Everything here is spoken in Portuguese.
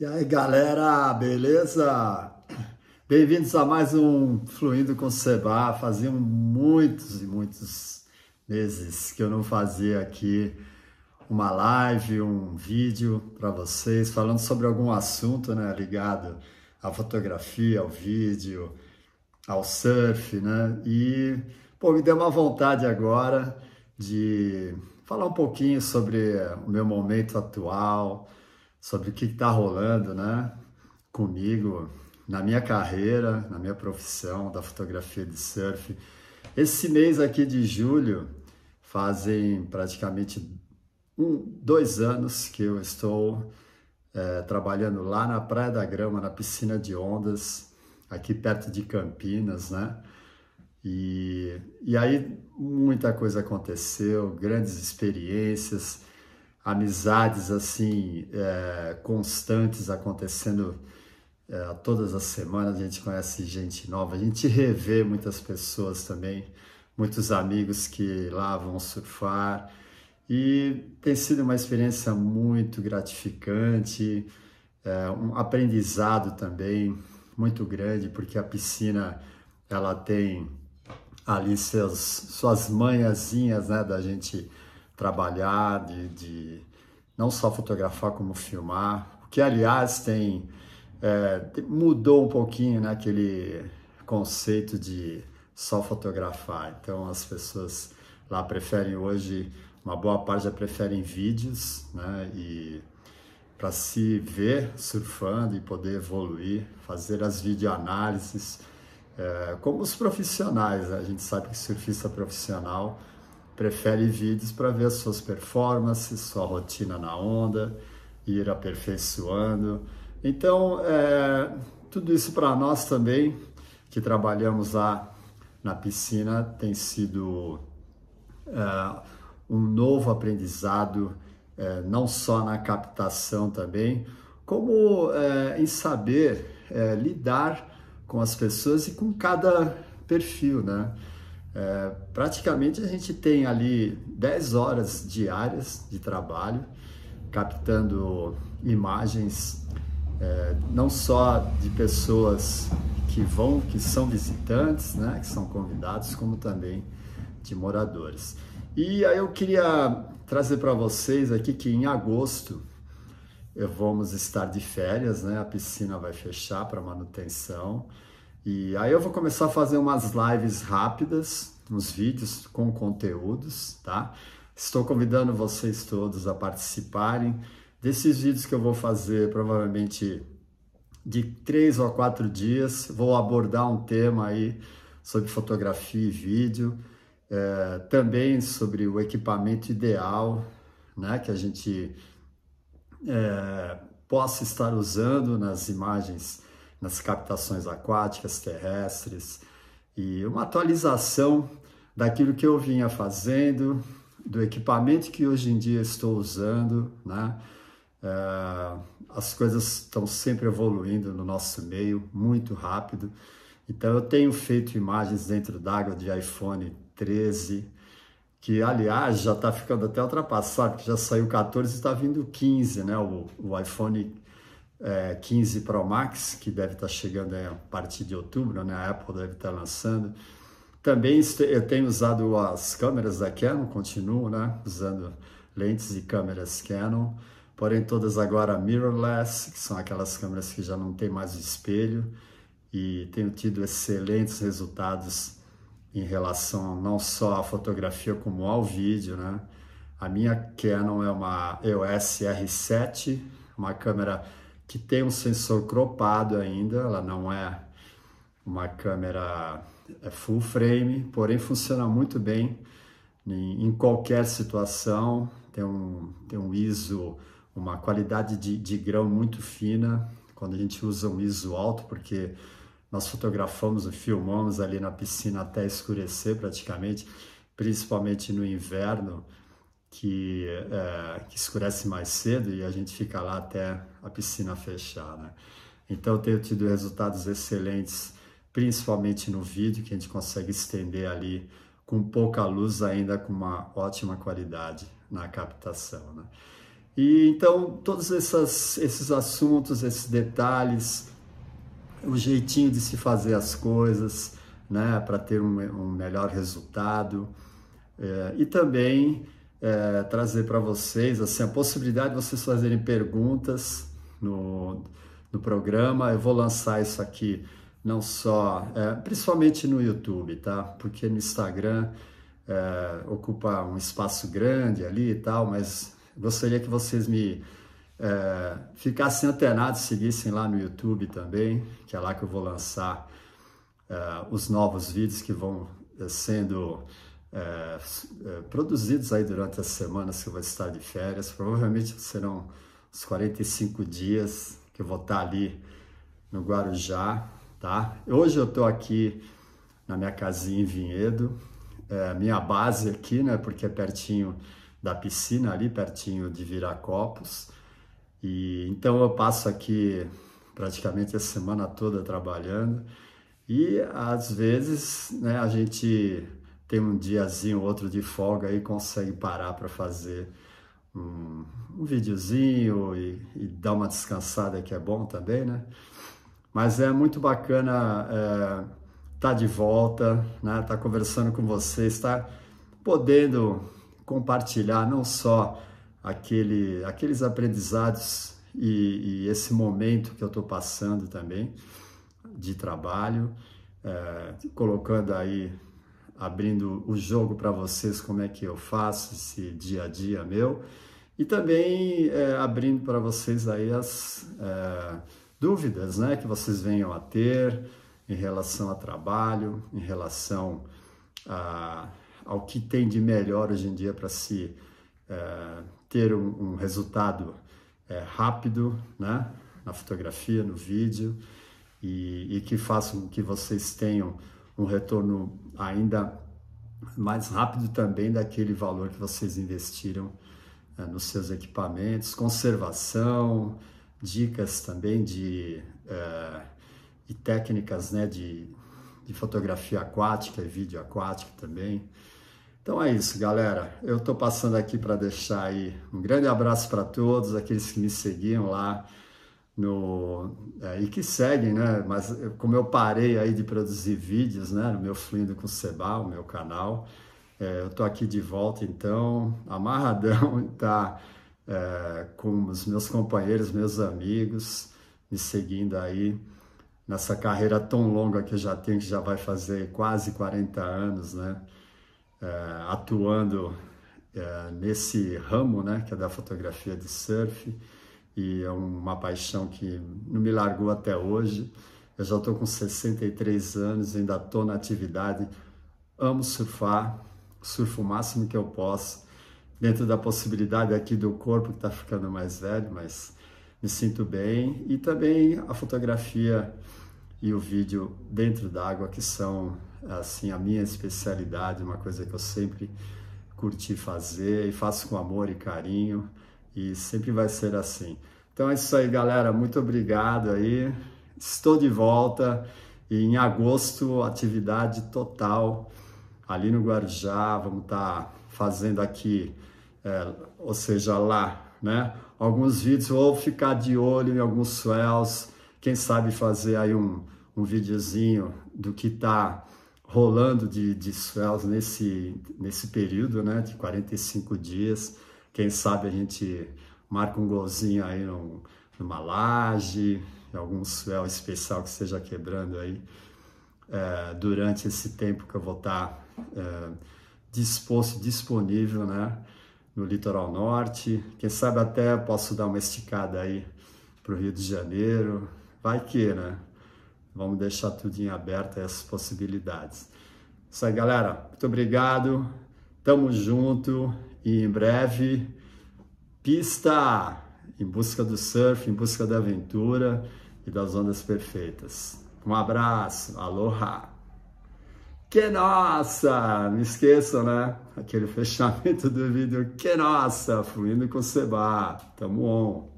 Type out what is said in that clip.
E aí, galera, beleza? Bem-vindos a mais um Fluindo com Seba. Faziam muitos e muitos meses que eu não fazia aqui uma live, um vídeo para vocês falando sobre algum assunto, né, ligado à fotografia, ao vídeo, ao surf, né? E pô, me deu uma vontade agora de falar um pouquinho sobre o meu momento atual, sobre o que está rolando, né? Comigo, na minha carreira, na minha profissão da fotografia de surf. Esse mês aqui de julho fazem praticamente um, dois anos que eu estou é, trabalhando lá na Praia da Grama, na piscina de ondas, aqui perto de Campinas, né? E, e aí muita coisa aconteceu, grandes experiências amizades assim é, constantes acontecendo é, todas as semanas. A gente conhece gente nova, a gente revê muitas pessoas também, muitos amigos que lá vão surfar. E tem sido uma experiência muito gratificante, é, um aprendizado também muito grande, porque a piscina ela tem ali seus, suas manhãzinhas né, da gente trabalhar, de, de não só fotografar como filmar, o que aliás tem é, mudou um pouquinho né, aquele conceito de só fotografar. Então as pessoas lá preferem hoje, uma boa parte já preferem vídeos, né? E para se ver surfando e poder evoluir, fazer as videoanálises, é, como os profissionais, né? a gente sabe que surfista profissional prefere vídeos para ver suas performances, sua rotina na onda, ir aperfeiçoando. Então, é, tudo isso para nós também, que trabalhamos lá na piscina, tem sido é, um novo aprendizado, é, não só na captação também, como é, em saber é, lidar com as pessoas e com cada perfil, né? É, praticamente a gente tem ali 10 horas diárias de trabalho, captando imagens é, não só de pessoas que vão, que são visitantes, né, que são convidados, como também de moradores. E aí eu queria trazer para vocês aqui que em agosto vamos estar de férias, né? A piscina vai fechar para manutenção. E aí eu vou começar a fazer umas lives rápidas, uns vídeos com conteúdos, tá? Estou convidando vocês todos a participarem desses vídeos que eu vou fazer, provavelmente de três ou quatro dias. Vou abordar um tema aí sobre fotografia e vídeo, é, também sobre o equipamento ideal, né? Que a gente é, possa estar usando nas imagens nas captações aquáticas, terrestres, e uma atualização daquilo que eu vinha fazendo, do equipamento que hoje em dia estou usando, né? Eh, as coisas estão sempre evoluindo no nosso meio, muito rápido. Então, eu tenho feito imagens dentro d'água de iPhone 13, que, aliás, já está ficando até ultrapassado, porque já saiu 14 e está vindo 15, né? O, o iPhone é, 15 Pro Max, que deve estar tá chegando a partir de outubro, né? a Apple deve estar tá lançando. Também eu tenho usado as câmeras da Canon, continuo né? usando lentes e câmeras Canon, porém todas agora mirrorless, que são aquelas câmeras que já não tem mais espelho, e tenho tido excelentes resultados em relação não só à fotografia como ao vídeo, né? A minha Canon é uma EOS R7, uma câmera que tem um sensor cropado ainda, ela não é uma câmera é full frame, porém funciona muito bem em, qualquer situação, tem um, tem um ISO, uma qualidade de, de grão muito fina, quando a gente usa um ISO alto, porque nós fotografamos e filmamos ali na piscina até escurecer praticamente, principalmente no inverno, que, é, que escurece mais cedo e a gente fica lá até a piscina fechar, né? Então, eu tenho tido resultados excelentes, principalmente no vídeo, que a gente consegue estender ali com pouca luz, ainda com uma ótima qualidade na captação, né? E então, todos essas, esses assuntos, esses detalhes, o jeitinho de se fazer as coisas, né, para ter um, um, melhor resultado. É, e também é, trazer para vocês assim, a possibilidade de vocês fazerem perguntas no, no programa. Eu vou lançar isso aqui não só, é, principalmente no YouTube, tá? Porque no Instagram é, ocupa um espaço grande ali e tal, mas gostaria que vocês me é, ficassem antenados, seguissem lá no YouTube também, que é lá que eu vou lançar é, os novos vídeos que vão é, sendo é, produzidos aí durante as semanas que eu vou estar de férias. Provavelmente serão os 45 dias que eu vou estar ali no Guarujá, tá? Hoje eu estou aqui na minha casinha em Vinhedo, é, minha base aqui, né? Porque é pertinho da piscina ali, pertinho de Viracopos. E então eu passo aqui praticamente a semana toda trabalhando. E às vezes, né, a gente tem um diazinho ou outro de folga e consegue parar para fazer um, videozinho e, e, dar uma descansada que é bom também, né? Mas é muito bacana estar é, tá de volta, né? Tá conversando com vocês, estar tá podendo compartilhar não só aquele, aqueles aprendizados e, e esse momento que eu estou passando também de trabalho, é, colocando aí abrindo o jogo para vocês como é que eu faço esse dia a dia meu e também é, abrindo para vocês aí as é, dúvidas né, que vocês venham a ter em relação a trabalho, em relação a, ao que tem de melhor hoje em dia para se é, ter um, um resultado é, rápido né, na fotografia, no vídeo e, e que façam que vocês tenham um retorno ainda mais rápido também daquele valor que vocês investiram eh, nos seus equipamentos, conservação, dicas também de eh, e técnicas né, de, de fotografia aquática e vídeo aquático também. Então é isso, galera. Eu estou passando aqui para deixar aí um grande abraço para todos, aqueles que me seguiam lá no é, e que seguem né? Mas é, como eu parei aí de produzir vídeos, né? No meu fluindo com Seba, o meu canal, é, eu tô aqui de volta então, amarradão, tá? É, com os meus companheiros, meus amigos, me seguindo aí nessa carreira tão longa que eu já tenho, que já vai fazer quase 40 anos, né? É, atuando é, nesse ramo, né? Que é da fotografia de surf e é uma paixão que não me largou até hoje. Eu já estou com 63 anos, ainda estou na atividade. Amo surfar, surfo o máximo que eu posso, dentro da possibilidade aqui do corpo que está ficando mais velho, mas me sinto bem. E também a fotografia e o vídeo dentro d'água, que são assim a minha especialidade, uma coisa que eu sempre curti fazer e faço com amor e carinho e sempre vai ser assim. Então é isso aí, galera. Muito obrigado aí. Estou de volta e em agosto, atividade total ali no Guarujá. Vamos estar tá fazendo aqui, é, ou seja, lá, né? Alguns vídeos, vou ficar de olho em alguns swells. Quem sabe fazer aí um, um videozinho do que está rolando de, de swells nesse, nesse período, né? De 45 dias. Quem sabe a gente marca um golzinho aí num, numa laje, algum swell especial que esteja quebrando aí é, durante esse tempo que eu vou estar tá, é, disposto, disponível, né? No litoral norte, quem sabe até posso dar uma esticada aí para o Rio de Janeiro, vai que, né? Vamos deixar tudo em aberto essas possibilidades. Isso aí, galera. Muito obrigado. Tamo junto e em breve pista em busca do surf, em busca da aventura e das ondas perfeitas. Um abraço, aloha! Que nossa! Não esqueçam, né? Aquele fechamento do vídeo, que nossa! Fluindo com Seba, tamo on!